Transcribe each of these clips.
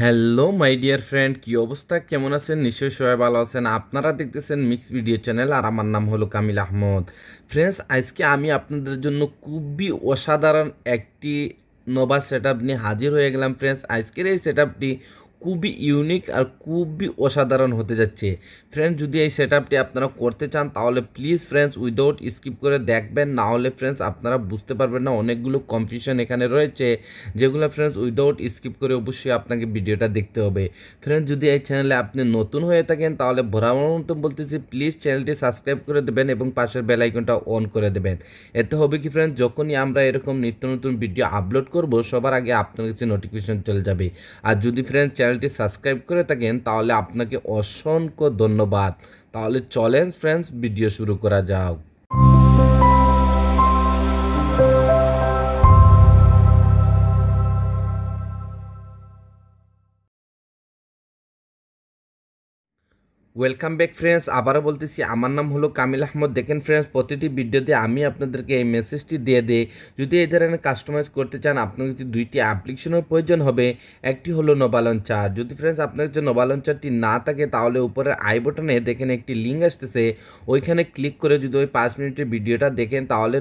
hello my dear friend কী অবস্থা কেমন আছেন নিশ্চয়ই সবাই ভালো আছেন আপনারা দেখতেছেন মিক্স ভিডিও চ্যানেল আর আমার নাম হলো কামিল আহমদ ফ্রেন্ডস আজকে আমি আপনাদের জন্য খুবই অসাধারণ একটি নোভা সেট নিয়ে হাজির হয়ে গেলাম ফ্রেন্ডস আজকের এই সেট আপটি খুবই ইউনিক আর খুবই অসাধারণ হতে যাচ্ছে ফ্রেন্ডস যদি এই সেট আপনারা করতে চান তাহলে প্লিজ ফ্রেন্ডস উইদাউট স্কিপ করে দেখবেন না হলে ফ্রেন্ডস আপনারা বুঝতে পারবেন না অনেকগুলো কনফিউশন এখানে রয়েছে যেগুলো ফ্রেন্ডস উইদাউট স্কিপ করে অবশ্যই আপনাকে ভিডিওটা দেখতে হবে ফ্রেন্ডস যদি এই চ্যানেলে আপনি নতুন হয়ে থাকেন তাহলে বরাবর মতো বলতেছি প্লিজ চ্যানেলটি সাবস্ক্রাইব করে দেবেন এবং পাশের বেলাইকনটা অন করে দেবেন এতে হবে কি ফ্রেন্ডস যখনই আমরা এরকম নিত্য নতুন ভিডিও আপলোড করব সবার আগে আপনার কাছে নোটিফিকেশন চলে যাবে আর যদি ফ্রেন্ডস চ্যানেল চ্যানেলটি সাবস্ক্রাইব করে থাকেন তাহলে আপনাকে অসংখ্য ধন্যবাদ তাহলে চলেন ফ্রেন্ডস ভিডিও শুরু করা যাক ওয়েলকাম ব্যাক ফ্রেন্ডস আবারও বলতেছি আমার নাম হলো কামিল আহমদ দেখেন ফ্রেন্ডস প্রতিটি ভিডিওতে আমি আপনাদেরকে এই মেসেজটি দিয়ে দিই যদি এই ধরনের কাস্টমাইজ করতে চান আপনার কাছে দুইটি অ্যাপ্লিকেশনের প্রয়োজন হবে একটি হলো চার যদি ফ্রেন্ডস আপনার কাছে চারটি না থাকে তাহলে উপরের আই বটনে দেখেন একটি লিঙ্ক আসতেছে ওইখানে ক্লিক করে যদি ওই পাঁচ মিনিটের ভিডিওটা দেখেন তাহলে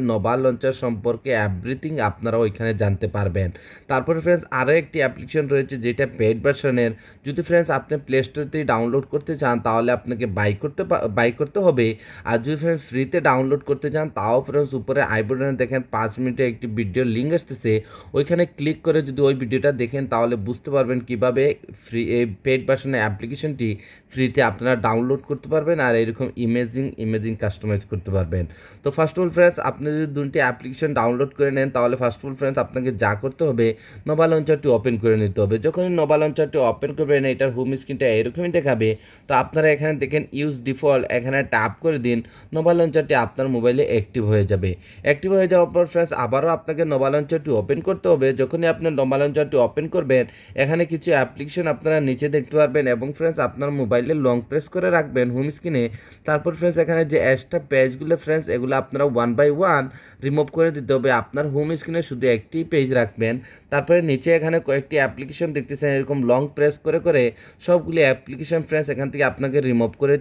লঞ্চার সম্পর্কে এভরিথিং আপনারা ওইখানে জানতে পারবেন তারপরে ফ্রেন্ডস আরও একটি অ্যাপ্লিকেশন রয়েছে যেটা পেড ভার্সনের যদি ফ্রেন্ডস আপনি প্লে স্টোর থেকে ডাউনলোড করতে চান তাহলে তাহলে আপনাকে বাই করতে বাই করতে হবে আর যদি ফ্রেন্ডস ফ্রিতে ডাউনলোড করতে চান তাও ফ্রেন্ডস উপরে আইবটনে দেখেন পাঁচ মিনিটে একটি ভিডিও লিঙ্ক আসতেছে ওইখানে ক্লিক করে যদি ওই ভিডিওটা দেখেন তাহলে বুঝতে পারবেন কিভাবে ফ্রি এই পেড ভার্সনের অ্যাপ্লিকেশনটি ফ্রিতে আপনারা ডাউনলোড করতে পারবেন আর এরকম ইমেজিং ইমেজিং কাস্টমাইজ করতে পারবেন তো ফার্স্ট অফ অল ফ্রেন্ডস আপনি যদি দুটি অ্যাপ্লিকেশন ডাউনলোড করে নেন তাহলে ফার্স্ট অফ অল ফ্রেন্ডস আপনাকে যা করতে হবে নোভা লঞ্চারটি ওপেন করে নিতে হবে যখন নোভা লঞ্চারটি ওপেন করবেন এটার হোম স্ক্রিনটা এরকমই দেখাবে তো আপনারা এখানে দেখেন ইউজ ডিফল্ট এখানে ট্যাপ করে দিন নোভা লঞ্চারটি আপনার মোবাইলে অ্যাক্টিভ হয়ে যাবে অ্যাক্টিভ হয়ে যাওয়ার পর ফ্রেন্ডস আবারও আপনাকে নোভা লঞ্চারটি ওপেন করতে হবে যখনই আপনার নোভা লঞ্চারটি ওপেন করবেন এখানে কিছু অ্যাপ্লিকেশন আপনারা নিচে দেখতে পারবেন এবং ফ্রেন্ডস আপনার মোবাইলে লং প্রেস করে রাখবেন হোম স্ক্রিনে তারপর ফ্রেন্ডস এখানে যে এক্সট্রা পেজগুলো ফ্রেন্ডস এগুলো আপনারা ওয়ান বাই ওয়ান রিমুভ করে দিতে হবে আপনার হোম স্ক্রিনে শুধু একটি পেজ রাখবেন তারপরে নিচে এখানে কয়েকটি অ্যাপ্লিকেশন দেখতেছেন এরকম লং প্রেস করে করে সবগুলি অ্যাপ্লিকেশন ফ্রেন্ডস এখান থেকে আপনাকে রিমুভ করে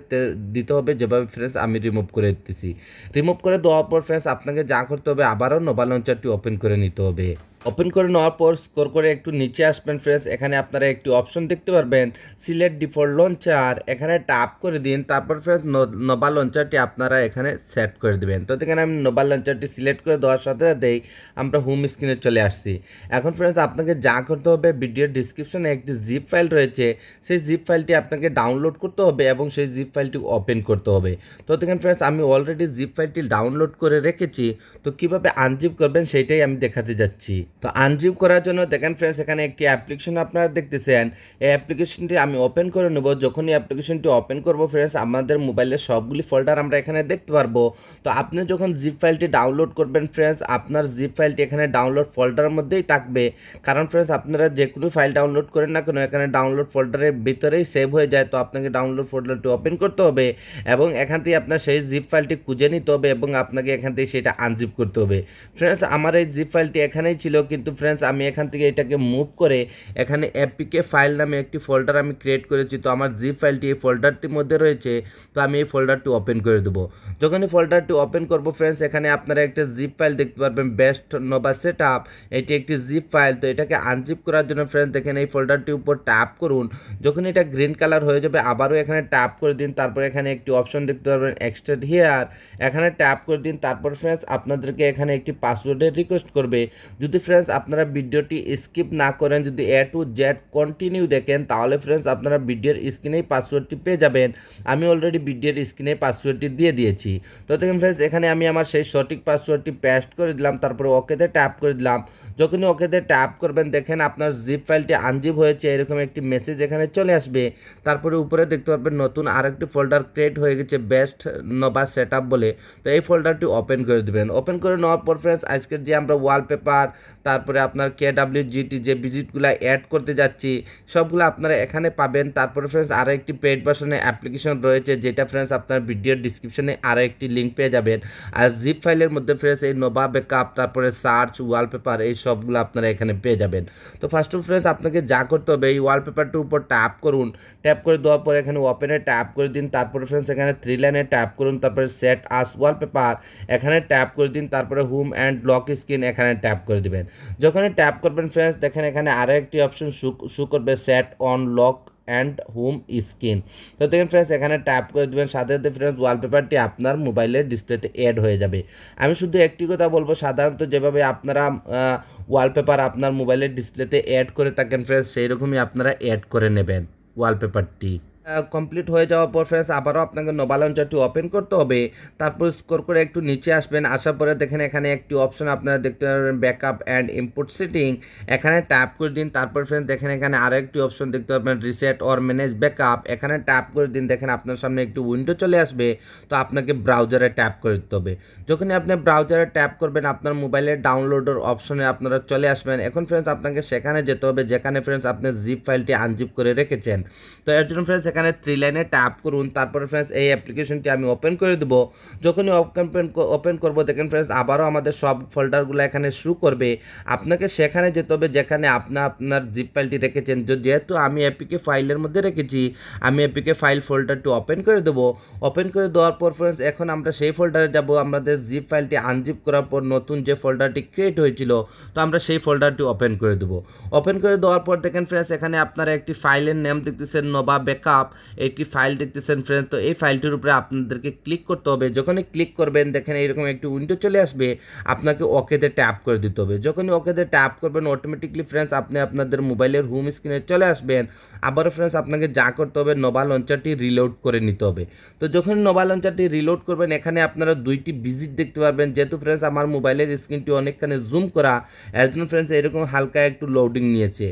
দিতে হবে যেভাবে ফ্রেন্ডস আমি রিমুভ করে দিতেছি রিমুভ করে দেওয়ার পর ফ্রেন্ডস আপনাকে যা করতে হবে আবারও নোভা লঞ্চারটি ওপেন করে নিতে হবে ওপেন করে নেওয়ার পর স্কোর করে একটু নিচে আসবেন ফ্রেন্ডস এখানে আপনারা একটি অপশন দেখতে পারবেন সিলেক্ট ডিফল্ট লঞ্চার এখানে টাপ করে দিন তারপর ফ্রেন্ডস নোবা লঞ্চারটি আপনারা এখানে সেট করে দেবেন তো এখানে আমি নোবা লঞ্চারটি সিলেক্ট করে দেওয়ার সাথে সাথেই আমরা হোম স্ক্রিনে চলে আসছি এখন ফ্রেন্ডস আপনাকে যা করতে হবে ভিডিওর ডিসক্রিপশনে একটি জিপ ফাইল রয়েছে সেই জিপ ফাইলটি আপনাকে ডাউনলোড করতে হবে এবং সেই জিপ ফাইলটি ওপেন করতে হবে তো দেখেন ফ্রেন্ডস আমি অলরেডি জিপ ফাইলটি ডাউনলোড করে রেখেছি তো কিভাবে আনজিপ করবেন সেইটাই আমি দেখাতে যাচ্ছি তো আনজিপ করার জন্য দেখেন ফ্রেন্ডস এখানে একটি অ্যাপ্লিকেশন আপনারা দেখতেছেন এই অ্যাপ্লিকেশনটি আমি ওপেন করে নেব যখনই অ্যাপ্লিকেশনটি ওপেন করব ফ্রেন্ডস আমাদের মোবাইলের সবগুলি ফোল্ডার আমরা এখানে দেখতে পারবো তো আপনি যখন জিপ ফাইলটি ডাউনলোড করবেন ফ্রেন্ডস আপনার জিপ ফাইলটি এখানে ডাউনলোড ফোল্ডার মধ্যেই থাকবে কারণ ফ্রেন্ডস আপনারা যে কোনো ফাইল ডাউনলোড করেন না কেন এখানে ডাউনলোড ফোল্ডারের ভিতরেই সেভ হয়ে যায় তো আপনাকে ডাউনলোড ফোল্ডারটি ওপেন করতে হবে এবং এখান থেকে আপনার সেই জিপ ফাইলটি খুঁজে নিতে হবে এবং আপনাকে এখান থেকে সেটা আনজিপ করতে হবে ফ্রেন্ডস আমার এই জিপ ফাইলটি এখানেই ছিল কিন্তু ফ্রেন্ডস আমি এখান থেকে এটাকে মুভ করে এখানে অ্যাপিকে ফাইল নামে একটি ফোল্ডার আমি ক্রিয়েট করেছি তো আমার জিপ ফাইলটি এই ফোল্ডারটির মধ্যে রয়েছে তো আমি এই ফোল্ডারটি ওপেন করে দেবো যখন এই ফোল্ডারটি ওপেন করবো ফ্রেন্ডস এখানে আপনারা একটা জিপ ফাইল দেখতে পারবেন বেস্ট নোভা সেট আপ এটি একটি জিপ ফাইল তো এটাকে আনজিপ করার জন্য ফ্রেন্ডস দেখেন এই ফোল্ডারটির উপর ট্যাপ করুন যখন এটা গ্রিন কালার হয়ে যাবে আবারও এখানে ট্যাপ করে দিন তারপর এখানে একটি অপশন দেখতে পারবেন এক্সট্রা হিয়ার এখানে ট্যাপ করে দিন তারপর ফ্রেন্ডস আপনাদেরকে এখানে একটি পাসওয়ার্ডের রিকোয়েস্ট করবে যদি ফ্রেন্ডস ফ্রেন্ডস আপনারা ভিডিওটি স্কিপ না করেন যদি এ টু জেড কন্টিনিউ দেখেন তাহলে ফ্রেন্ডস আপনারা ভিডিওর স্ক্রিনেই পাসওয়ার্ডটি পেয়ে যাবেন আমি অলরেডি ভিডিওর স্ক্রিনে পাসওয়ার্ডটি দিয়ে দিয়েছি তো দেখেন ফ্রেন্ডস এখানে আমি আমার সেই সঠিক পাসওয়ার্ডটি পেস্ট করে দিলাম তারপরে ওকেতে ট্যাপ করে দিলাম যখনই ওকেতে ট্যাপ করবেন দেখেন আপনার জিপ ফাইলটি আনজিপ হয়েছে এরকম একটি মেসেজ এখানে চলে আসবে তারপরে উপরে দেখতে পারবেন নতুন আরেকটি ফোল্ডার ক্রিয়েট হয়ে গেছে বেস্ট নবা সেট বলে তো এই ফোল্ডারটি ওপেন করে দেবেন ওপেন করে নেওয়ার পর ফ্রেন্ডস আজকের যে আমরা ওয়ালপেপার তারপরে আপনার কেডাব্লিউ জিটি যে ভিজিটগুলো অ্যাড করতে যাচ্ছি সবগুলো আপনারা এখানে পাবেন তারপরে ফ্রেন্ডস আরও একটি পেড ভার্সনের অ্যাপ্লিকেশন রয়েছে যেটা ফ্রেন্ডস আপনার ভিডিওর ডিসক্রিপশনে আরও একটি লিঙ্ক পেয়ে যাবেন আর জিপ ফাইলের মধ্যে ফ্রেন্ডস এই নোভা বেকআপ তারপরে সার্চ ওয়ালপেপার এই সবগুলো আপনারা এখানে পেয়ে যাবেন তো ফার্স্ট অফ ফ্রেন্ডস আপনাকে যা করতে হবে এই ওয়ালপেপারটির উপর ট্যাপ করুন ট্যাপ করে দেওয়ার পর এখানে ওপেনে ট্যাপ করে দিন তারপরে ফ্রেন্ডস এখানে থ্রি লাইনে ট্যাপ করুন তারপরে সেট আস ওয়ালপেপার এখানে ট্যাপ করে দিন তারপরে হোম অ্যান্ড লক স্ক্রিন এখানে ট্যাপ করে দেবেন যখনই ট্যাপ করবেন ফ্রেন্ডস দেখেন এখানে আরও একটি অপশন শু করবে set on lock and home screen তো দেখেন ফ্রেন্ডস এখানে ট্যাপ করে দেবেন সাথে সাথে ফ্রেন্ডস ওয়ালপেপারটি আপনার মোবাইলের ডিসপ্লেতে অ্যাড হয়ে যাবে আমি শুধু একটি কথা বলবো সাধারণত যেভাবে আপনারা ওয়ালপেপার আপনার মোবাইলের ডিসপ্লেতে অ্যাড করে থাকেন ফ্রেন্ডস সেই রকমই আপনারা অ্যাড করে নেবেন ওয়ালপেপারটি কমপ্লিট হয়ে যাওয়ার পর ফ্রেন্ডস আবারও আপনাকে নোবা লঞ্চারটি ওপেন করতে হবে তারপর স্কোর করে একটু নিচে আসবেন আসার পরে দেখেন এখানে একটি অপশন আপনারা দেখতে পাবেন ব্যাকআপ অ্যান্ড ইম্পোর্ট সেটিং এখানে ট্যাপ করে দিন তারপর ফ্রেন্ডস দেখেন এখানে আরও একটি অপশন দেখতে পাবেন রিসেট অর ম্যানেজ ব্যাকআপ এখানে ট্যাপ করে দিন দেখেন আপনার সামনে একটি উইন্ডো চলে আসবে তো আপনাকে ব্রাউজারে ট্যাপ করে দিতে হবে যখনই আপনি ব্রাউজারে ট্যাপ করবেন আপনার মোবাইলের ডাউনলোডের অপশনে আপনারা চলে আসবেন এখন ফ্রেন্ডস আপনাকে সেখানে যেতে হবে যেখানে ফ্রেন্ডস আপনি জিপ ফাইলটি আনজিপ করে রেখেছেন তো এর জন্য ফ্রেন্ডস সেখানে থ্রি লাইনে ট্যাপ করুন তারপরে ফ্রেন্ডস এই অ্যাপ্লিকেশনটি আমি ওপেন করে দেবো যখনই ওপেন ওপেন করবো দেখেন ফ্রেন্ডস আবারও আমাদের সব ফোল্ডারগুলো এখানে শু করবে আপনাকে সেখানে যেতে হবে যেখানে আপনি আপনার জিপ ফাইলটি রেখেছেন যেহেতু আমি অ্যাপিকে ফাইলের মধ্যে রেখেছি আমি অ্যাপিকে ফাইল ফোল্ডারটি ওপেন করে দেবো ওপেন করে দেওয়ার পর ফ্রেন্ডস এখন আমরা সেই ফোল্ডারে যাব আমাদের জিপ ফাইলটি আনজিপ করার পর নতুন যে ফোল্ডারটি ক্রিয়েট হয়েছিল তো আমরা সেই ফোল্ডারটি ওপেন করে দেবো ওপেন করে দেওয়ার পর দেখেন ফ্রেন্ডস এখানে আপনারা একটি ফাইলের নেম দেখতেছেন নোবা ব্যাকআপ একটি ফাইল দেখতেছেন ফ্রেন্ড তো এই ফাইলটির উপরে আপনাদেরকে ক্লিক করতে হবে যখনই ক্লিক করবেন দেখেন এরকম একটি উইন্ডো চলে আসবে আপনাকে ওকেতে ট্যাপ করে দিতে হবে যখনই ওকেতে ট্যাপ করবেন অটোমেটিকলি ফ্রেন্ডস আপনি আপনাদের মোবাইলের হোম স্ক্রিনে চলে আসবেন আবারও ফ্রেন্ডস আপনাকে যা করতে হবে নোভা লঞ্চারটি রিলোড করে নিতে হবে তো যখন নোভা লঞ্চারটি রিলোড করবেন এখানে আপনারা দুইটি ভিজিট দেখতে পারবেন যেহেতু ফ্রেন্ডস আমার মোবাইলের স্ক্রিনটি অনেকখানি জুম করা এর জন্য ফ্রেন্ডস এরকম হালকা একটু লোডিং নিয়েছে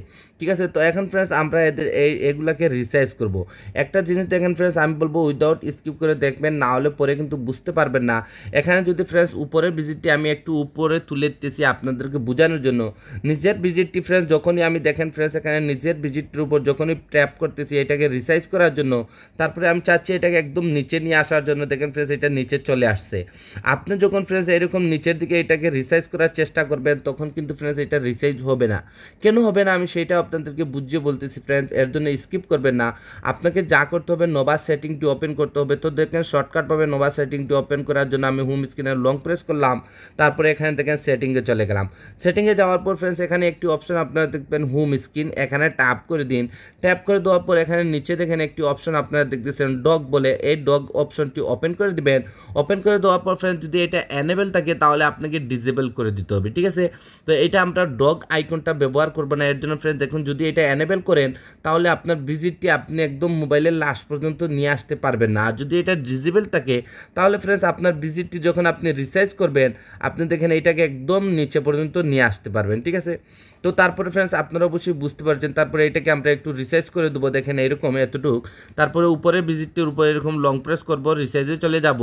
ঠিক আছে তো এখন ফ্রেন্ডস আমরা এদের এই এগুলাকে রিসাইজ করব একটা জিনিস দেখেন ফ্রেন্ডস আমি বলবো উইদাউট স্কিপ করে দেখবেন না হলে পরে কিন্তু বুঝতে পারবেন না এখানে যদি ফ্রেন্ডস উপরের ভিজিটটি আমি একটু উপরে তুলে দিতেছি আপনাদেরকে বোঝানোর জন্য নিজের ভিজিটটি ফ্রেন্ডস যখনই আমি দেখেন ফ্রেন্ডস এখানে নিজের ভিজিটটির উপর যখনই ট্র্যাপ করতেছি এটাকে রিসাইজ করার জন্য তারপরে আমি চাচ্ছি এটাকে একদম নিচে নিয়ে আসার জন্য দেখেন ফ্রেন্ডস এটা নিচে চলে আসছে আপনি যখন ফ্রেন্ডস এরকম নিচের দিকে এটাকে রিসাইজ করার চেষ্টা করবেন তখন কিন্তু ফ্রেন্ডস এটা রিসাইজ হবে না কেন হবে না আমি সেটা আপনাদেরকে বুঝিয়ে বলতেছি ফ্রেন্ডস এর জন্য স্কিপ করবেন না আপনাকে যা করতে হবে নোভা সেটিংটি ওপেন করতে হবে তো দেখেন শর্টকাট পাবে নোভা সেটিংটি ওপেন করার জন্য আমি হোম স্ক্রিনে লং প্রেস করলাম তারপরে এখানে দেখেন সেটিংয়ে চলে গেলাম সেটিংয়ে যাওয়ার পর ফ্রেন্ডস এখানে একটি অপশন আপনারা দেখবেন হোম স্ক্রিন এখানে ট্যাপ করে দিন ট্যাপ করে দেওয়ার পর এখানে নিচে দেখেন একটি অপশন আপনারা দেখতেছেন ডগ বলে এই ডগ অপশনটি ওপেন করে দিবেন ওপেন করে দেওয়ার পর ফ্রেন্ডস যদি এটা অ্যানেবেল থাকে তাহলে আপনাকে ডিজেবল করে দিতে হবে ঠিক আছে তো এটা আমরা ডগ আইকনটা ব্যবহার করবো না এর জন্য ফ্রেন্ডস দেখুন যদি এটা অ্যানেবেল করেন তাহলে আপনার ভিজিটটি আপনি একদম মোবাইলের লাস্ট পর্যন্ত নিয়ে আসতে পারবেন না আর যদি এটা ডিজিবেল থাকে তাহলে ফ্রেন্ডস আপনার ভিজিটটি যখন আপনি রিসার্চ করবেন আপনি দেখেন এটাকে একদম নিচে পর্যন্ত নিয়ে আসতে পারবেন ঠিক আছে তো তারপরে ফ্রেন্ডস আপনারা অবশ্যই বুঝতে পারছেন তারপরে এটাকে আমরা একটু রিসার্জ করে দেবো দেখেন এরকম এতটুকু তারপরে উপরে ভিজিটটির উপরে এরকম লং প্রেস করবো রিসাইজে চলে যাব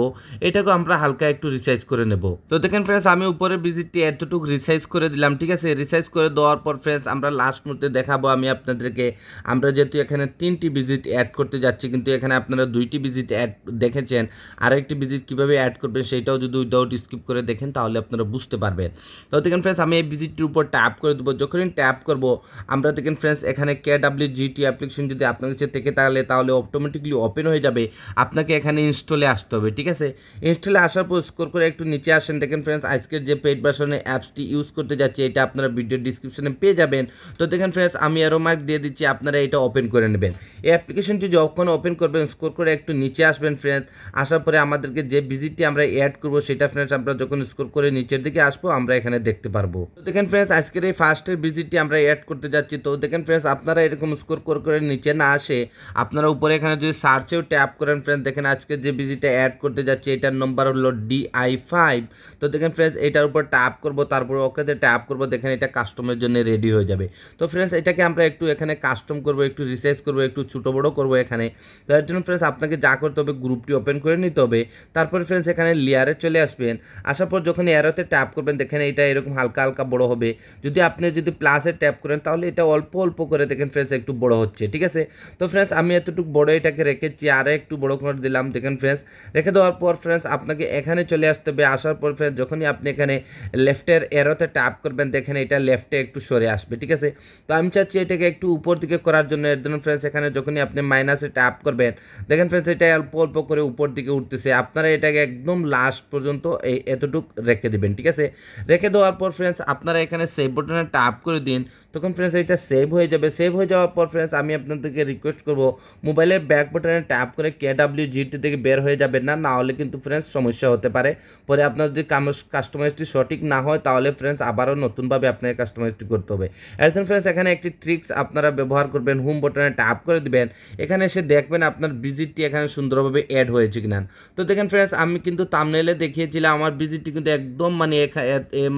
এটাকে আমরা হালকা একটু রিসাইজ করে নেব তো দেখেন ফ্রেন্ডস আমি উপরে ভিজিটটি এতটুকু রিসাইজ করে দিলাম ঠিক আছে রিসাইজ করে দেওয়ার পর ফ্রেন্ডস আমরা লাস্ট মুহূর্তে দেখাবো আমি আপনাদেরকে আমরা যেহেতু এখানে তিনটি ভিজিট অ্যাড করতে যাচ্ছি কিন্তু এখানে আপনারা দুইটি ভিজিট অ্যাড দেখেছেন আর একটি ভিজিট কীভাবে অ্যাড করবেন সেটাও যদি উইদাউট স্কিপ করে দেখেন তাহলে আপনারা বুঝতে পারবেন তো দেখেন ফ্রেন্ডস আমি এই ভিজিটটির উপর ট্যাপ করে দেবো যখনই ট্যাপ করব আমরা দেখেন ফ্রেন্ডস এখানে কে ডাব্লিউ জিটি অ্যাপ্লিকেশন যদি আপনার কাছে থেকে তাহলে তাহলে অটোমেটিকলি ওপেন হয়ে যাবে আপনাকে এখানে ইনস্টলে আসতে হবে ঠিক আছে ইনস্টলে আসার পর স্কোর করে একটু নিচে আসেন দেখেন ফ্রেন্ডস আজকের যে পেড ভার্সনে অ্যাপসটি ইউজ করতে যাচ্ছি এটা আপনারা ভিডিও ডিসক্রিপশনে পেয়ে যাবেন তো দেখেন ফ্রেন্ডস গ্যাস আমি আরও মার্ক দিয়ে দিচ্ছি আপনারা এটা ওপেন করে নেবেন এই অ্যাপ্লিকেশনটি যখন ওপেন করবেন স্কোর করে একটু নিচে আসবেন ফ্রেন্ডস আসার পরে আমাদেরকে যে ভিজিটটি আমরা অ্যাড করব সেটা ফ্রেন্ডস আমরা যখন স্কোর করে নিচের দিকে আসবো আমরা এখানে দেখতে পারবো তো দেখেন ফ্রেন্ডস আজকের এই ফার্স্টের ভিজিটটি আমরা অ্যাড করতে যাচ্ছি তো দেখেন ফ্রেন্ডস আপনারা এরকম স্কোর করে করে নিচে না আসে আপনারা উপরে এখানে যদি সার্চেও ট্যাপ করেন ফ্রেন্ডস দেখেন আজকে যে ভিজিটটা অ্যাড করতে যাচ্ছি এটার নম্বর হলো ডিআই ফাইভ তো দেখেন ফ্রেন্ডস এটার উপর ট্যাপ করব তারপর ওকেতে ট্যাপ করব দেখেন এটা কাস্টমারের জন্য রেডি হয়ে যাবে তো ফ্রেন্ডস এটাকে আমরা একটু এখানে কাস্টম করব একটু রিসাইজ করব একটু ছোটো বড়ো করবো এখানে তার জন্য ফ্রেন্ডস আপনাকে যা করতে হবে গ্রুপটি ওপেন করে নিতে হবে তারপরে ফ্রেন্ডস এখানে লেয়ারে চলে আসবেন আসার পর যখন এরোতে ট্যাপ করবেন দেখেন এটা এরকম হালকা হালকা বড় হবে যদি আপনি যদি প্লাসে ট্যাপ করেন তাহলে এটা অল্প অল্প করে দেখেন ফ্রেন্ডস একটু বড় হচ্ছে ঠিক আছে তো ফ্রেন্ডস আমি এতটুকু বড় এটাকে রেখেছি আরও একটু বড় করে দিলাম দেখেন ফ্রেন্ডস রেখে দেওয়ার পর ফ্রেন্ডস আপনাকে এখানে চলে আসতে হবে আসার পর ফ্রেন্ডস যখনই আপনি এখানে লেফটের এরোতে ট্যাপ করবেন দেখেন এটা লেফটে একটু সরে আসবে ঠিক আছে তো আমি আমি চাচ্ছি এটাকে একটু উপর দিকে করার জন্য এর জন্য ফ্রেন্ডস এখানে যখনই আপনি মাইনাসে টাপ করবেন দেখেন ফ্রেন্ডস এটা অল্প অল্প করে উপর দিকে উঠতেছে আপনারা এটাকে একদম লাস্ট পর্যন্ত এই এতটুক রেখে দেবেন ঠিক আছে রেখে দেওয়ার পর ফ্রেন্ডস আপনারা এখানে সেভ বাটনে টাপ করে দিন তখন ফ্রেন্ডস এটা সেভ হয়ে যাবে সেভ হয়ে যাওয়ার পর ফ্রেন্ডস আমি আপনাদেরকে রিকোয়েস্ট করবো মোবাইলের ব্যাক বাটনে ট্যাপ করে কে ডাব্লিউ জিটি থেকে বের হয়ে যাবে না না হলে কিন্তু ফ্রেন্ডস সমস্যা হতে পারে পরে আপনার যদি কাস্টমাইজটি সঠিক না হয় তাহলে ফ্রেন্ডস আবারও নতুনভাবে আপনাকে কাস্টমাইজটি করতে হবে এরজন ফ্রেন্ডস এখানে একটি ট্রিক্স আপনারা ব্যবহার করবেন হোম বাটনে ট্যাপ করে দিবেন এখানে এসে দেখবেন আপনার ভিজিটটি এখানে সুন্দরভাবে অ্যাড হয়েছে কিনা তো দেখেন ফ্রেন্ডস আমি কিন্তু তামনেলে দেখিয়েছিলাম আমার ভিজিটটি কিন্তু একদম মানে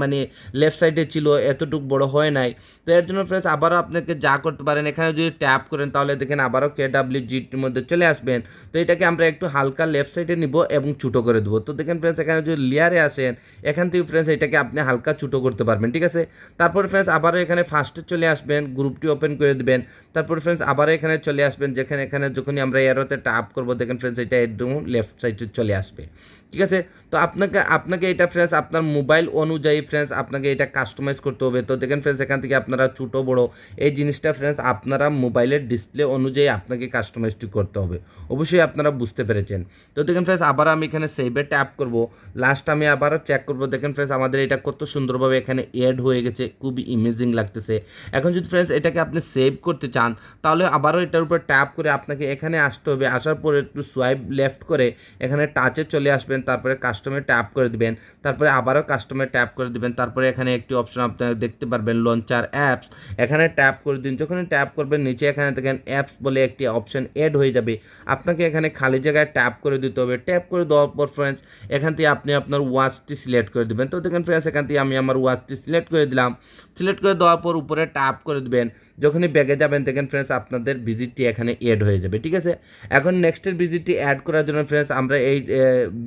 মানে লেফট সাইডে ছিল এতটুকু বড় হয় নাই তো এর জন্য ফ্রেন্ডস আবারও আপনাকে যা করতে পারেন এখানে যদি ট্যাপ করেন তাহলে দেখেন আবারও কে ডাব্লিউ জিটির মধ্যে চলে আসবেন তো এটাকে আমরা একটু হালকা লেফট সাইডে নিব এবং ছুটো করে দেবো তো দেখেন ফ্রেন্ডস এখানে যদি লেয়ারে আসেন এখান থেকে ফ্রেন্ডস এটাকে আপনি হালকা ছুটো করতে পারবেন ঠিক আছে তারপর ফ্রেন্ডস আবারও এখানে ফার্স্টে চলে আসবেন গ্রুপটি ওপেন করে দেবেন তারপর ফ্রেন্ডস আবারও এখানে চলে আসবেন যেখানে এখানে যখনই আমরা এরোতে ট্যাপ করবো দেখেন ফ্রেন্ডস এটা একদম লেফট সাইডে চলে আসবে ঠিক আছে তো আপনাকে আপনাকে এটা ফ্রেন্ডস আপনার মোবাইল অনুযায়ী ফ্রেন্ডস আপনাকে এটা কাস্টমাইজ করতে হবে তো দেখেন ফ্রেন্ডস এখান থেকে আপনারা ছোটো বড় এই জিনিসটা ফ্রেন্ডস আপনারা মোবাইলের ডিসপ্লে অনুযায়ী আপনাকে কাস্টমাইজটি করতে হবে অবশ্যই আপনারা বুঝতে পেরেছেন তো দেখেন ফ্রেন্ডস আবার আমি এখানে সেভে ট্যাপ করব লাস্ট আমি আবার চেক করব দেখেন ফ্রেন্ডস আমাদের এটা কত সুন্দরভাবে এখানে অ্যাড হয়ে গেছে খুবই ইমেজিং লাগতেছে এখন যদি ফ্রেন্ডস এটাকে আপনি সেভ করতে চান তাহলে আবারও এটার উপর ট্যাপ করে আপনাকে এখানে আসতে হবে আসার পরে একটু সোয়াইপ লেফট করে এখানে টাচে চলে আসবেন তারপরে কাস্টমে ট্যাপ করে দিবেন তারপরে আবারও কাস্টমে ট্যাপ করে দিবেন তারপরে এখানে একটি অপশন আপনারা দেখতে পারবেন লঞ্চার অ্যাপস এখানে ট্যাপ করে দিন যখন ট্যাপ করবেন নিচে এখানে দেখেন অ্যাপস বলে একটি অপশন অ্যাড হয়ে যাবে আপনাকে এখানে খালি জায়গায় ট্যাপ করে দিতে হবে ট্যাপ করে দেওয়ার পর ফ্রেন্ডস এখান থেকে আপনি আপনার ওয়াচটি সিলেক্ট করে দেবেন তো দেখেন ফ্রেন্ডস এখান থেকে আমি আমার ওয়াচটি সিলেক্ট করে দিলাম সিলেক্ট করে দেওয়ার পর উপরে ট্যাপ করে দেবেন যখনই ব্যাগে যাবেন দেখেন ফ্রেন্ডস আপনাদের ভিজিটটি এখানে অ্যাড হয়ে যাবে ঠিক আছে এখন নেক্সটের ভিজিটটি অ্যাড করার জন্য ফ্রেন্ডস আমরা এই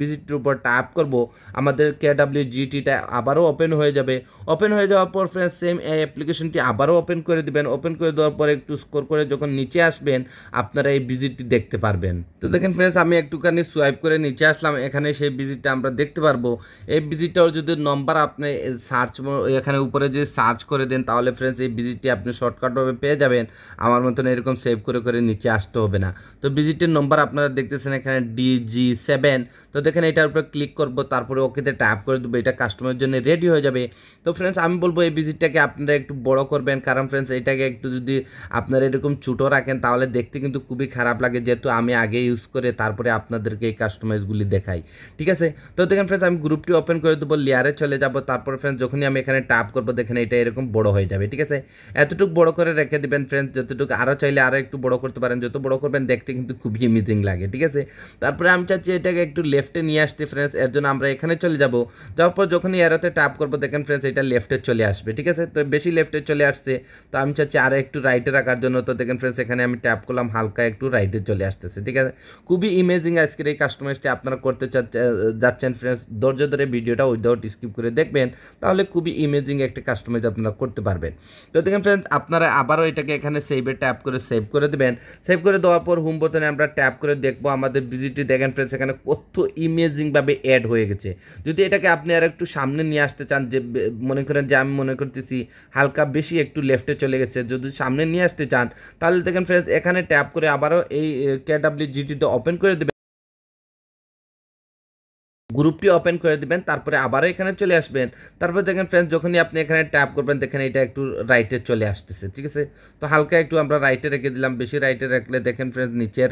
ভিজিটটির উপর টাপ করব আমাদের ডাব্লিউ জিটিটা আবারও ওপেন হয়ে যাবে ওপেন হয়ে যাওয়ার পর ফ্রেন্ডস সেম এই অ্যাপ্লিকেশনটি আবারও ওপেন করে দিবেন ওপেন করে দেওয়ার পর একটু স্কোর করে যখন নিচে আসবেন আপনারা এই ভিজিটটি দেখতে পারবেন তো দেখেন ফ্রেন্ডস আমি একটুখানি সোয়াইপ করে নিচে আসলাম এখানে সেই ভিজিটটা আমরা দেখতে পারবো এই ভিজিটটার যদি নম্বর আপনি সার্চ এখানে উপরে যদি সার্চ করে দেন তাহলে ফ্রেন্ডস এই ভিজিটটি আপনি শর্টকাটও সহজভাবে পেয়ে যাবেন আমার মতন এরকম সেভ করে করে নিচে আসতে হবে না তো ভিজিটের নম্বর আপনারা দেখতেছেন এখানে ডিজি সেভেন তো দেখেন এটার উপর ক্লিক করব তারপরে ওকেতে ট্যাপ করে দেবো এটা কাস্টমারের জন্য রেডি হয়ে যাবে তো ফ্রেন্ডস আমি বলবো এই ভিজিটটাকে আপনারা একটু বড় করবেন কারণ ফ্রেন্ডস এটাকে একটু যদি আপনারা এরকম ছোটো রাখেন তাহলে দেখতে কিন্তু খুবই খারাপ লাগে যেহেতু আমি আগে ইউজ করে তারপরে আপনাদেরকে এই কাস্টমাইজগুলি দেখাই ঠিক আছে তো দেখেন ফ্রেন্ডস আমি গ্রুপটি ওপেন করে দেবো লেয়ারে চলে যাব তারপরে ফ্রেন্ডস যখনই আমি এখানে ট্যাপ করবো দেখেন এটা এরকম বড় হয়ে যাবে ঠিক আছে এতটুকু বড় করে করে রেখে দেবেন ফ্রেন্ডস যতটুকু আরও চাইলে আরও একটু বড় করতে পারেন যত বড় করবেন দেখতে কিন্তু খুবই অ্যামেজিং লাগে ঠিক আছে তারপরে আমি চাচ্ছি এটাকে একটু লেফটে নিয়ে আসতে ফ্রেন্ডস এর জন্য আমরা এখানে চলে যাব যাওয়ার পর যখনই এরাতে টাপ করবো দেখেন ফ্রেন্ডস এটা লেফটে চলে আসবে ঠিক আছে তো বেশি লেফটে চলে আসছে তো আমি চাচ্ছি আরও একটু রাইটে রাখার জন্য তো দেখেন ফ্রেন্ডস এখানে আমি ট্যাপ করলাম হালকা একটু রাইটে চলে আসতেছে ঠিক আছে খুবই ইমেজিং আজকের এই কাস্টমাইজটি আপনারা করতে যাচ্ছেন ফ্রেন্ডস ধৈর্য ধরে ভিডিওটা উইদাউট স্কিপ করে দেখবেন তাহলে খুবই ইমেজিং একটা কাস্টমাইজ আপনারা করতে পারবেন তো দেখেন ফ্রেন্ডস আপনারা আবারও এটাকে এখানে সেভে ট্যাপ করে সেভ করে দেবেন সেভ করে দেওয়ার পর হোম বোতনে আমরা ট্যাপ করে দেখবো আমাদের ভিজিটটি দেখেন ফ্রেন্ডস এখানে কত ইমেজিংভাবে অ্যাড হয়ে গেছে যদি এটাকে আপনি আর একটু সামনে নিয়ে আসতে চান যে মনে করেন যে আমি মনে করতেছি হালকা বেশি একটু লেফটে চলে গেছে যদি সামনে নিয়ে আসতে চান তাহলে দেখেন ফ্রেন্ডস এখানে ট্যাপ করে আবারও এই কেডাব্লিউ জিটিতে ওপেন করে দেবেন গ্রুপটি ওপেন করে দিবেন তারপরে আবারও এখানে চলে আসবেন তারপরে দেখেন ফ্রেন্ডস যখনই আপনি এখানে ট্যাপ করবেন দেখেন এটা একটু রাইটে চলে আসতেছে ঠিক আছে তো হালকা একটু আমরা রাইটে রেখে দিলাম বেশি রাইটে রাখলে দেখেন ফ্রেন্ডস নিচের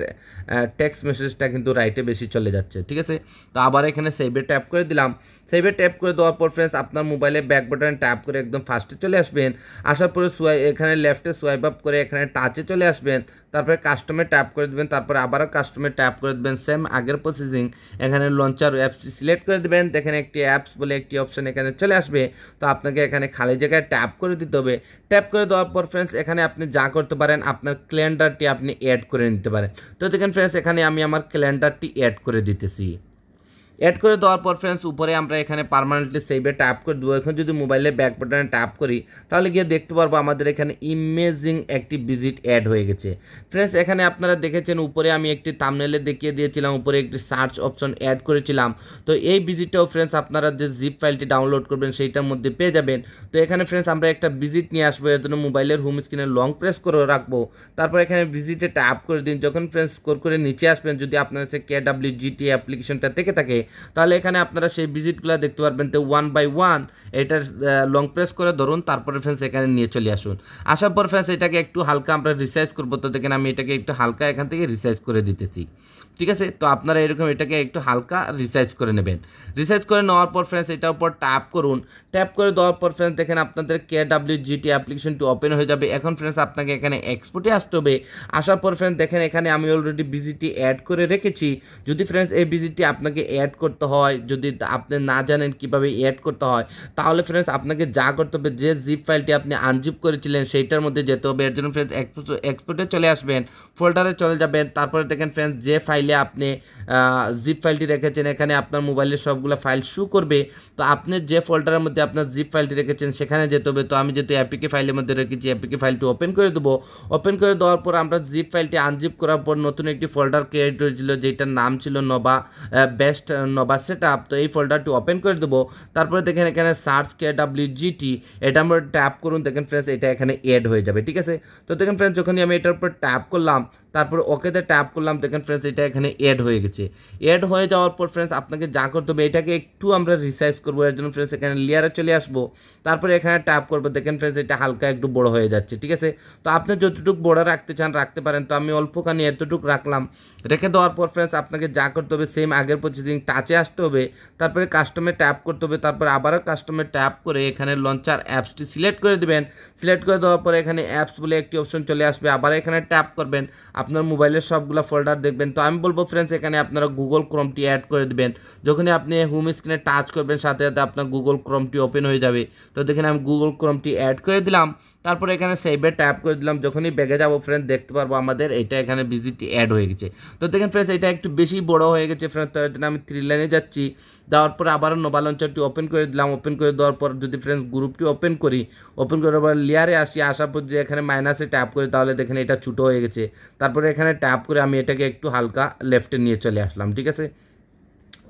টেক্সট মেসেজটা কিন্তু রাইটে বেশি চলে যাচ্ছে ঠিক আছে তো আবার এখানে সেভে ট্যাপ করে দিলাম সেভে ট্যাপ করে দেওয়ার পর ফ্রেন্ডস আপনার মোবাইলে ব্যাক বাটনে ট্যাপ করে একদম ফার্স্টে চলে আসবেন আসার পরে সোয়াই এখানে লেফটে সোয়াইপ আপ করে এখানে টাচে চলে আসবেন তারপরে কাস্টমে ট্যাপ করে দেবেন তারপরে আবারও কাস্টমে ট্যাপ করে দেবেন সেম আগের প্রসেসিং এখানে লঞ্চার ওয়েবসি সিলেক্ট করে দেবেন দেখেন একটি অ্যাপস বলে একটি অপশন এখানে চলে আসবে তো আপনাকে এখানে খালি জায়গায় ট্যাপ করে দিতে হবে ট্যাপ করে দেওয়ার পর ফ্রেন্ডস এখানে আপনি যা করতে পারেন আপনার ক্যালেন্ডারটি আপনি অ্যাড করে নিতে পারেন তো দেখেন ফ্রেন্ডস এখানে আমি আমার ক্যালেন্ডারটি অ্যাড করে দিতেছি অ্যাড করে দেওয়ার পর ফ্রেন্ডস উপরে আমরা এখানে পারমানেন্টলি সেভে ট্যাপ করে দেবো এখন যদি মোবাইলের ব্যাক বাটনে ট্যাপ করি তাহলে গিয়ে দেখতে পারবো আমাদের এখানে ইমেজিং একটি ভিজিট অ্যাড হয়ে গেছে ফ্রেন্ডস এখানে আপনারা দেখেছেন উপরে আমি একটি তামনেলে দেখিয়ে দিয়েছিলাম উপরে একটি সার্চ অপশন অ্যাড করেছিলাম তো এই ভিজিটটাও ফ্রেন্ডস আপনারা যে জিপ ফাইলটি ডাউনলোড করবেন সেইটার মধ্যে পেয়ে যাবেন তো এখানে ফ্রেন্ডস আমরা একটা ভিজিট নিয়ে আসবো এর জন্য মোবাইলের হোম স্ক্রিনে লং প্রেস করে রাখবো তারপর এখানে ভিজিটে ট্যাপ করে দিন যখন ফ্রেন্ডস স্কোর করে নিচে আসবেন যদি আপনার কাছে কেডাব্লিউ জিটি অ্যাপ্লিকেশনটা থেকে থাকে তাহলে এখানে আপনারা সেই ভিজিটগুলো দেখতে পারবেন তো ওয়ান বাই ওয়ান এটার লং প্রেস করে ধরুন তারপরে ফ্রেন্স এখানে নিয়ে চলে আসুন আসার পর ফ্রেন্স এটাকে একটু হালকা আমরা রিসাইজ করবো তো দেখেন আমি এটাকে একটু হালকা এখান থেকে রিসাইজ করে দিতেছি ঠিক আছে তো আপনারা এরকম এটাকে একটু হালকা রিসার্চ করে নেবেন রিসার্চ করে নেওয়ার পর ফ্রেন্ডস এটার উপর ট্যাপ করুন ট্যাপ করে দেওয়ার পর ফ্রেন্ডস দেখেন আপনাদের কে ডাব্লিউ জিটি অ্যাপ্লিকেশনটি ওপেন হয়ে যাবে এখন ফ্রেন্ডস আপনাকে এখানে এক্সপোর্টে আসতে হবে আসার পর ফ্রেন্ডস দেখেন এখানে আমি অলরেডি বিজিটি অ্যাড করে রেখেছি যদি ফ্রেন্ডস এই বিজিটি আপনাকে অ্যাড করতে হয় যদি আপনি না জানেন কিভাবে অ্যাড করতে হয় তাহলে ফ্রেন্ডস আপনাকে যা করতে হবে যে জিপ ফাইলটি আপনি আনজিপ করেছিলেন সেইটার মধ্যে যেতে হবে এর জন্য ফ্রেন্ডস এক্সপোর্টে চলে আসবেন ফোল্ডারে চলে যাবেন তারপরে দেখেন ফ্রেন্ডস যে ফাইল ফাইলে আপনি জিপ ফাইলটি রেখেছেন এখানে আপনার মোবাইলের সবগুলো ফাইল শু করবে তো আপনি যে ফোল্ডারের মধ্যে আপনার জিপ ফাইলটি রেখেছেন সেখানে যেতে হবে তো আমি যেহেতু অ্যাপিকে ফাইলের মধ্যে রেখেছি অ্যাপিকে ফাইলটি ওপেন করে দেবো ওপেন করে দেওয়ার পর আমরা জিপ ফাইলটি আনজিপ করার পর নতুন একটি ফোল্ডার ক্রিয়েট হয়েছিল যেটার নাম ছিল নবা বেস্ট নবা সেট আপ তো এই ফোল্ডারটি ওপেন করে দেবো তারপরে দেখেন এখানে সার্চ কে ডাব্লিউ জিটি এটা আমরা ট্যাপ করুন দেখেন ফ্রেন্ডস এটা এখানে অ্যাড হয়ে যাবে ঠিক আছে তো দেখেন ফ্রেন্ডস যখনই আমি এটার উপর ট্যাপ করলাম তারপর ওকেতে ট্যাপ করলাম দেখেন ফ্রেন্ডস এটা এখানে অ্যাড হয়ে গেছে অ্যাড হয়ে যাওয়ার পর ফ্রেন্ডস আপনাকে যা করতে হবে এটাকে একটু আমরা রিসাইজ করবো এর জন্য ফ্রেন্ডস এখানে লেয়ারে চলে আসবো তারপরে এখানে ট্যাপ করবো দেখেন ফ্রেন্ডস এটা হালকা একটু বড় হয়ে যাচ্ছে ঠিক আছে তো আপনি যতটুকু বড় রাখতে চান রাখতে পারেন তো আমি অল্পখানি এতটুকু রাখলাম রেখে দেওয়ার পর ফ্রেন্ডস আপনাকে যা করতে হবে সেম আগের প্রসেসিং টাচে আসতে হবে তারপরে কাস্টমে ট্যাপ করতে হবে তারপরে আবারও কাস্টমে ট্যাপ করে এখানে লঞ্চার অ্যাপসটি সিলেক্ট করে দেবেন সিলেক্ট করে দেওয়ার পরে এখানে অ্যাপস বলে একটি অপশন চলে আসবে আবার এখানে ট্যাপ করবেন আপনার মোবাইলের সবগুলো ফোল্ডার দেখবেন তো আমি বলবো ফ্রেন্ডস এখানে আপনারা গুগল ক্রমটি অ্যাড করে দেবেন যখনই আপনি হোম স্ক্রিনে টাচ করবেন সাথে সাথে আপনার গুগল ক্রমটি ওপেন হয়ে যাবে তো দেখেন আমি গুগল ক্রমটি অ্যাড করে দিলাম তারপরে এখানে সেভে ট্যাপ করে দিলাম যখনই ব্যাগে যাবো ফ্রেন্ড দেখতে পারবো আমাদের এটা এখানে ভিজিট অ্যাড হয়ে গেছে তো দেখেন ফ্রেন্ডস এটা একটু বেশি বড় হয়ে গেছে ফ্রেন্ড তার জন্য আমি থ্রি লাইনে যাচ্ছি যাওয়ার পর আবারও নোবা লঞ্চারটি ওপেন করে দিলাম ওপেন করে দেওয়ার পর যদি ফ্রেন্ডস গ্রুপটি ওপেন করি ওপেন করে পর লেয়ারে আসি আসার পর যদি এখানে মাইনাসে ট্যাপ করি তাহলে দেখেন এটা ছুটো হয়ে গেছে তারপরে এখানে ট্যাপ করে আমি এটাকে একটু হালকা লেফটে নিয়ে চলে আসলাম ঠিক আছে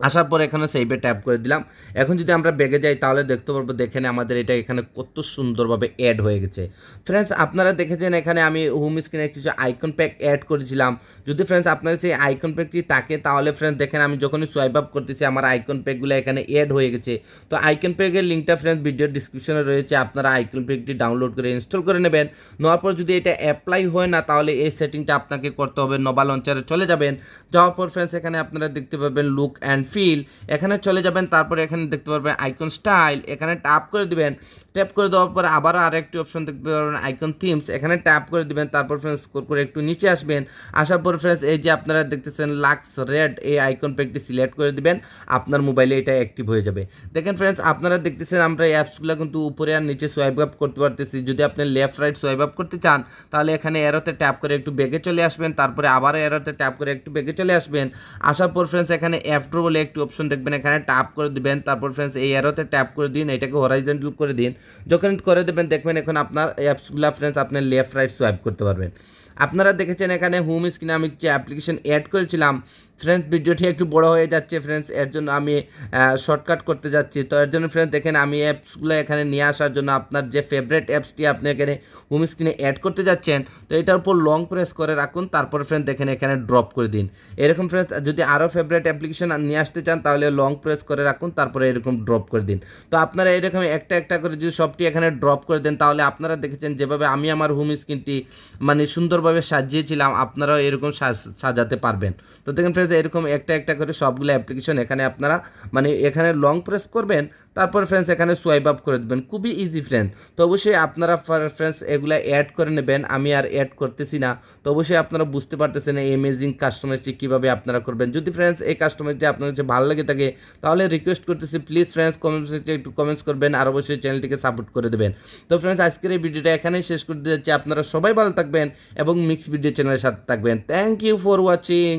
আসার পর এখানে সেভে ট্যাপ করে দিলাম এখন যদি আমরা বেগে যাই তাহলে দেখতে পারবো দেখেন আমাদের এটা এখানে কত সুন্দরভাবে অ্যাড হয়ে গেছে ফ্রেন্ডস আপনারা দেখেছেন এখানে আমি হোম স্ক্রিনে কিছু আইকন প্যাক অ্যাড করেছিলাম যদি ফ্রেন্ডস আপনার সেই আইকন প্যাকটি থাকে তাহলে ফ্রেন্ডস দেখেন আমি যখনই সোয়াইপ আপ করতেছি আমার আইকন প্যাকগুলো এখানে অ্যাড হয়ে গেছে তো আইকন প্যাকের লিঙ্কটা ফ্রেন্ডস ভিডিও ডিসক্রিপশনে রয়েছে আপনারা আইকন প্যাকটি ডাউনলোড করে ইনস্টল করে নেবেন নেওয়ার পর যদি এটা অ্যাপ্লাই হয় না তাহলে এই সেটিংটা আপনাকে করতে হবে নবা লঞ্চারে চলে যাবেন যাওয়ার পর ফ্রেন্ডস এখানে আপনারা দেখতে পাবেন লুক অ্যান্ড ফিল এখানে চলে যাবেন তারপরে এখানে দেখতে পারবেন আইকন স্টাইল এখানে ট্যাপ করে দিবেন ট্যাপ করে দেওয়ার পর আবারও আরেকটি অপশন দেখতে পারবেন আইকন থিমস এখানে ট্যাপ করে দিবেন তারপর ফ্রেন্ডস স্কোর করে একটু নিচে আসবেন আসার পর ফ্রেন্ডস এই যে আপনারা দেখতেছেন লাক্স রেড এই আইকন প্যাকটি সিলেক্ট করে দিবেন আপনার মোবাইলে এটা অ্যাক্টিভ হয়ে যাবে দেখেন ফ্রেন্ডস আপনারা দেখতেছেন আমরা এই অ্যাপসগুলো কিন্তু উপরে আর নিচে সোয়াইপ আপ করতে পারতেছি যদি আপনি লেফট রাইট সোয়াইপ আপ করতে চান তাহলে এখানে এরোতে ট্যাপ করে একটু বেগে চলে আসবেন তারপরে আবারও এরোতে ট্যাপ করে একটু বেগে চলে আসবেন আসার পর ফ্রেন্ডস এখানে অ্যাপ ট্রো হলে একটি অপশন দেখবেন এখানে ট্যাপ করে দিবেন তারপর ফ্রেন্ডস এই অ্যারোতে ট্যাপ করে দিন এটাকে হরাইজেন্টাল করে দিন যখন করে দেবেন দেখবেন এখন আপনার অ্যাপসগুলো ফ্রেন্ডস আপনি লেফট রাইট সোয়াইপ করতে পারবেন আপনারা দেখেছেন এখানে হোম স্ক্রিনে আমি যে অ্যাপ্লিকেশন অ্যাড করেছিলাম ফ্রেন্ডস ভিডিওটি একটু বড় হয়ে যাচ্ছে ফ্রেন্ডস এর জন্য আমি শর্টকাট করতে যাচ্ছি তো এর জন্য ফ্রেন্ডস দেখেন আমি অ্যাপসগুলো এখানে নিয়ে আসার জন্য আপনার যে ফেভারেট অ্যাপসটি আপনি এখানে হোম স্ক্রিনে অ্যাড করতে যাচ্ছেন তো এটার উপর লং প্রেস করে রাখুন তারপরে ফ্রেন্ডস দেখেন এখানে ড্রপ করে দিন এরকম ফ্রেন্ডস যদি আরও ফেভারেট অ্যাপ্লিকেশন নিয়ে আসতে চান তাহলে লং প্রেস করে রাখুন তারপরে এরকম ড্রপ করে দিন তো আপনারা এরকম একটা একটা করে যদি সবটি এখানে ড্রপ করে দেন তাহলে আপনারা দেখেছেন যেভাবে আমি আমার হোম স্ক্রিনটি মানে সুন্দরভাবে সাজিয়েছিলাম আপনারাও এরকম সাজাতে পারবেন তো দেখেন পেজ এরকম একটা একটা করে সবগুলো অ্যাপ্লিকেশন এখানে আপনারা মানে এখানে লং প্রেস করবেন তারপর ফ্রেন্ডস এখানে সোয়াইপ আপ করে দেবেন খুবই ইজি ফ্রেন্ডস তো অবশ্যই আপনারা ফ্রেন্ডস এগুলো অ্যাড করে নেবেন আমি আর অ্যাড করতেছি না তো অবশ্যই আপনারা বুঝতে পারতেছেন এই অ্যামেজিং কাস্টমাইজটি কীভাবে আপনারা করবেন যদি ফ্রেন্ডস এই কাস্টমাইজটি আপনার কাছে ভালো লাগে থাকে তাহলে রিকোয়েস্ট করতেছি প্লিজ ফ্রেন্ডস কমেন্টস একটু কমেন্টস করবেন আর অবশ্যই চ্যানেলটিকে সাপোর্ট করে দেবেন তো ফ্রেন্ডস আজকের এই ভিডিওটা এখানেই শেষ করতে যাচ্ছি আপনারা সবাই ভালো থাকবেন এবং মিক্স ভিডিও চ্যানেলের সাথে থাকবেন থ্যাংক ইউ ফর ওয়াচিং